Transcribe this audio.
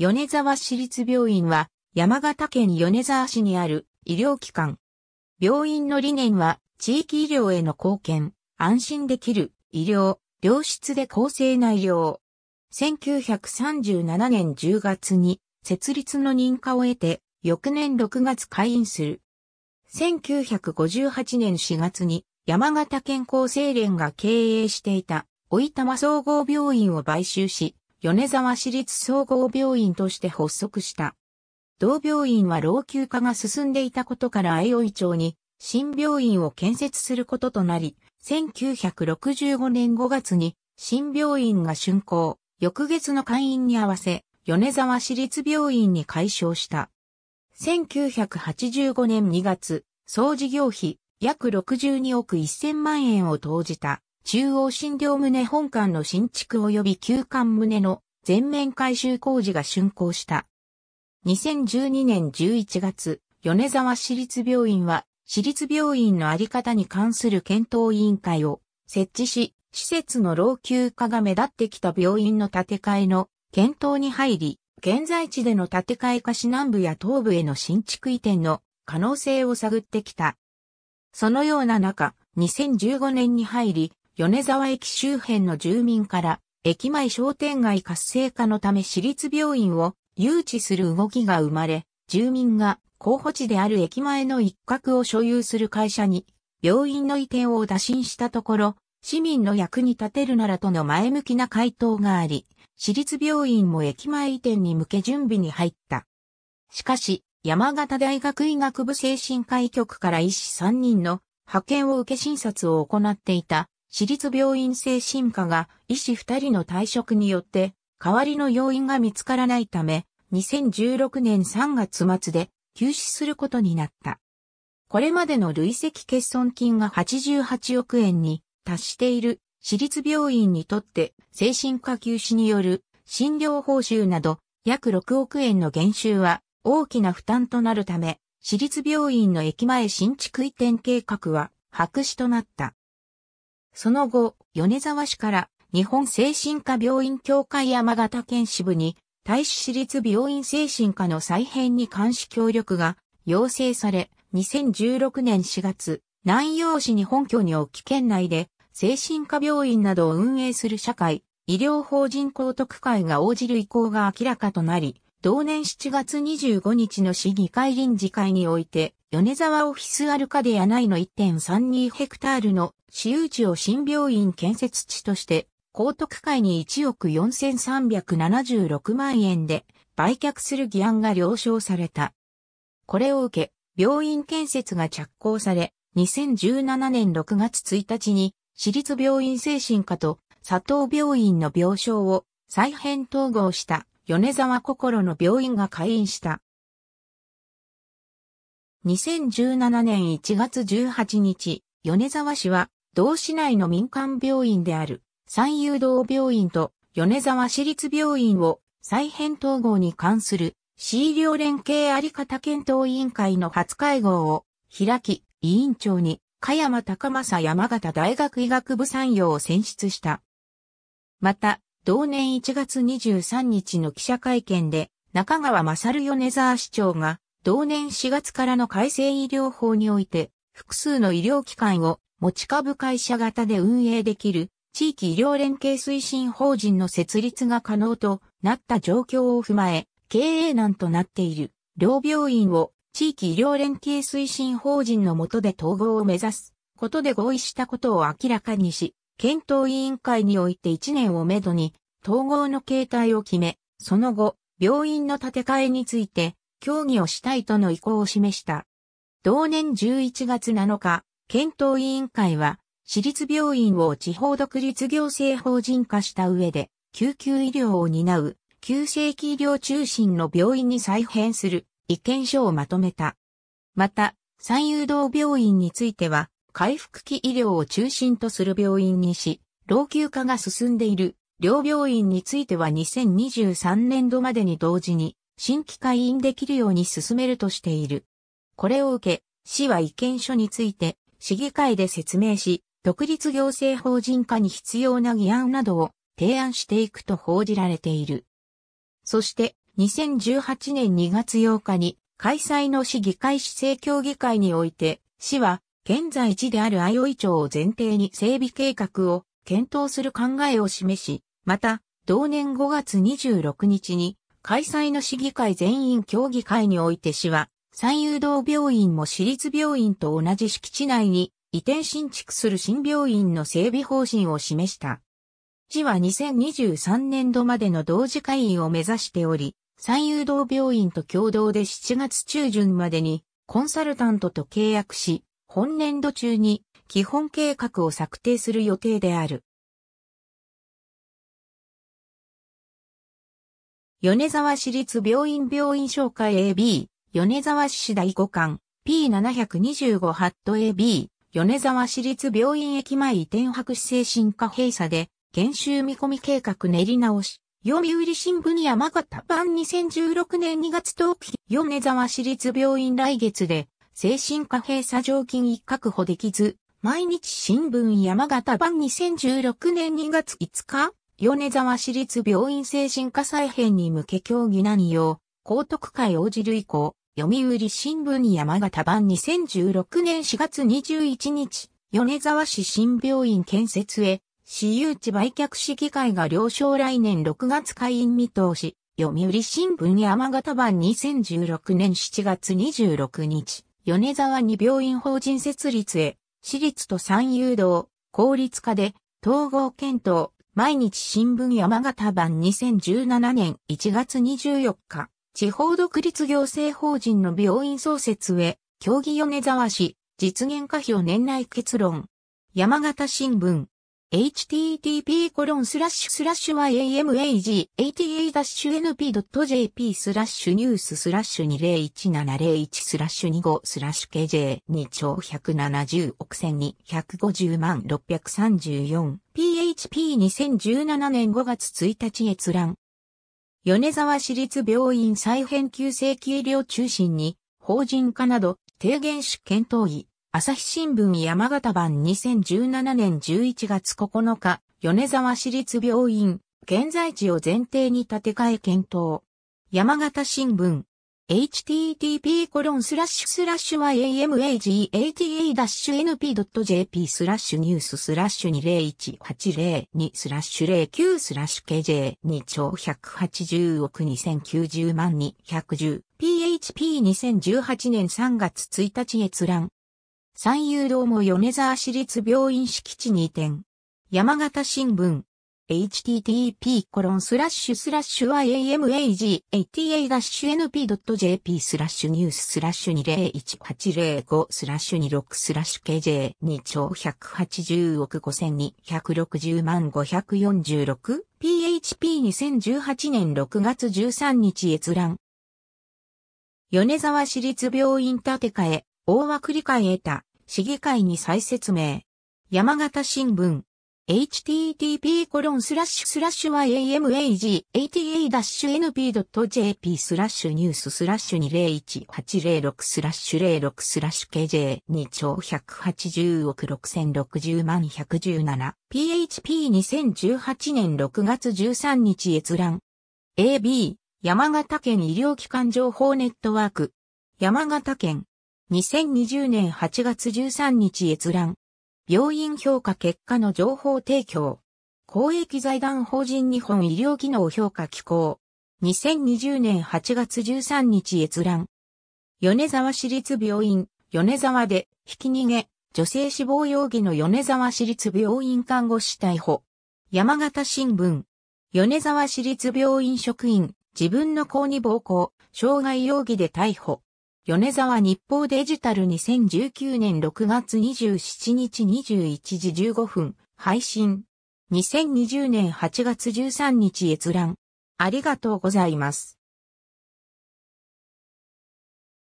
米沢市立病院は山形県米沢市にある医療機関。病院の理念は地域医療への貢献、安心できる医療、良質で公正な医療。1937年10月に設立の認可を得て翌年6月開院する。1958年4月に山形健康生連が経営していた、お玉総合病院を買収し、米沢市立総合病院として発足した。同病院は老朽化が進んでいたことから愛宵町に新病院を建設することとなり、1965年5月に新病院が竣工、翌月の会員に合わせ、米沢市立病院に改称した。1985年2月、総事業費約62億1000万円を投じた。中央診療棟本館の新築及び旧館棟の全面改修工事が竣工した。2012年11月、米沢市立病院は、市立病院のあり方に関する検討委員会を設置し、施設の老朽化が目立ってきた病院の建て替えの検討に入り、現在地での建て替えか市南部や東部への新築移転の可能性を探ってきた。そのような中、2015年に入り、米沢駅周辺の住民から、駅前商店街活性化のため私立病院を誘致する動きが生まれ、住民が候補地である駅前の一角を所有する会社に、病院の移転を打診したところ、市民の役に立てるならとの前向きな回答があり、私立病院も駅前移転に向け準備に入った。しかし、山形大学医学部精神科医局から医師3人の派遣を受け診察を行っていた私立病院精神科が医師二人の退職によって代わりの要因が見つからないため、2016年3月末で休止することになった。これまでの累積欠損金が88億円に達している私立病院にとって精神科休止による診療報酬など約6億円の減収は大きな負担となるため、私立病院の駅前新築移転計画は白紙となった。その後、米沢市から日本精神科病院協会山形県支部に、大使市立病院精神科の再編に監視協力が要請され、2016年4月、南陽市に本拠に置き県内で、精神科病院などを運営する社会、医療法人公徳会が応じる意向が明らかとなり、同年7月25日の市議会臨時会において、米沢オフィスアルカデア内の1.32ヘクタールの私有地を新病院建設地として、高徳会に1億4376万円で売却する議案が了承された。これを受け、病院建設が着工され、2017年6月1日に、私立病院精神科と佐藤病院の病床を再編統合した米沢心の病院が開院した。2017年1月18日、米沢市は、同市内の民間病院である、三遊堂病院と米沢市立病院を再編統合に関する市医療連携あり方検討委員会の初会合を開き、委員長に、加山隆正山形大学医学部産業を選出した。また、同年1月23日の記者会見で、中川勝米沢市長が、同年4月からの改正医療法において、複数の医療機関を持ち株会社型で運営できる地域医療連携推進法人の設立が可能となった状況を踏まえ、経営難となっている両病院を地域医療連携推進法人の下で統合を目指すことで合意したことを明らかにし、検討委員会において1年をめどに統合の形態を決め、その後、病院の建て替えについて協議をしたいとの意向を示した。同年11月7日、検討委員会は、私立病院を地方独立行政法人化した上で、救急医療を担う、急性期医療中心の病院に再編する意見書をまとめた。また、三誘導病院については、回復期医療を中心とする病院にし、老朽化が進んでいる、両病院については2023年度までに同時に、新規会員できるように進めるとしている。これを受け、市は意見書について、市議会で説明し、独立行政法人化に必要な議案などを提案していくと報じられている。そして、2018年2月8日に開催の市議会市政協議会において、市は現在地である相い町を前提に整備計画を検討する考えを示し、また、同年5月26日に開催の市議会全員協議会において市は、三遊道病院も私立病院と同じ敷地内に移転新築する新病院の整備方針を示した。市は2023年度までの同時会員を目指しており、三遊道病院と共同で7月中旬までにコンサルタントと契約し、本年度中に基本計画を策定する予定である。米沢市立病院病院紹介 AB、米沢市市第5巻、P725 ハット AB、米沢市立病院駅前移転白紙精神科閉鎖で、研修見込み計画練り直し、読売新聞山形版2016年2月冬日米沢市立病院来月で、精神科閉鎖常勤一確保できず、毎日新聞山形版2016年2月5日米沢市立病院精神科再編に向け協議何用、高徳会応じる以降、読売新聞山形版2016年4月21日、米沢市新病院建設へ、私有地売却市議会が了承来年6月会員見通し、読売新聞山形版2016年7月26日、米沢に病院法人設立へ、私立と三誘導、効率化で、統合検討、毎日新聞山形版2017年1月24日、地方独立行政法人の病院創設へ、協議米沢市、実現可否を年内結論。山形新聞。http コロンスラッシュスラッシュ y a m a g a t a n p j p スラッシュニューススラッシュ201701スラッシュ25スラッシュ KJ2 兆170億1250万 634p HP2017 年5月1日閲覧。米沢市立病院再編急性期医療中心に、法人化など、提言主検討医、朝日新聞山形版2017年11月9日、米沢市立病院、現在地を前提に建て替え検討。山形新聞、http://yamagata-np.jp コロンススララッッシシュュスラッシュニューススラッシュ201802スラッシュ09スラッシュ KJ2 超180億2090万210 PHP2018 年3月1日閲覧三遊堂も米沢市立病院敷地に移転山形新聞 http://yamag88-np.jp コロンススララッッシシュュ a スラッシュニューススラッシュ201805スラッシュ26スラッシュ KJ2 兆180億5260万 546PHP2018 年6月13日閲覧米沢市立病院建て替え、大枠理解得た、市議会に再説明。山形新聞。http コロンスラッシュスラッシュ yamag.ata-np.jp スラッシュニューススラッシュ201806スラッシュ06スラッシュ KJ2 兆180億6060万 117PHP2018 年6月13日閲覧 AB 山形県医療機関情報ネットワーク山形県2020年8月13日閲覧病院評価結果の情報提供。公益財団法人日本医療機能評価機構。2020年8月13日閲覧。米沢市立病院、米沢で、ひき逃げ、女性死亡容疑の米沢市立病院看護師逮捕。山形新聞。米沢市立病院職員、自分の子に暴行、傷害容疑で逮捕。米沢日報デジタル2019年6月27日21時15分、配信。2020年8月13日閲覧。ありがとうございます。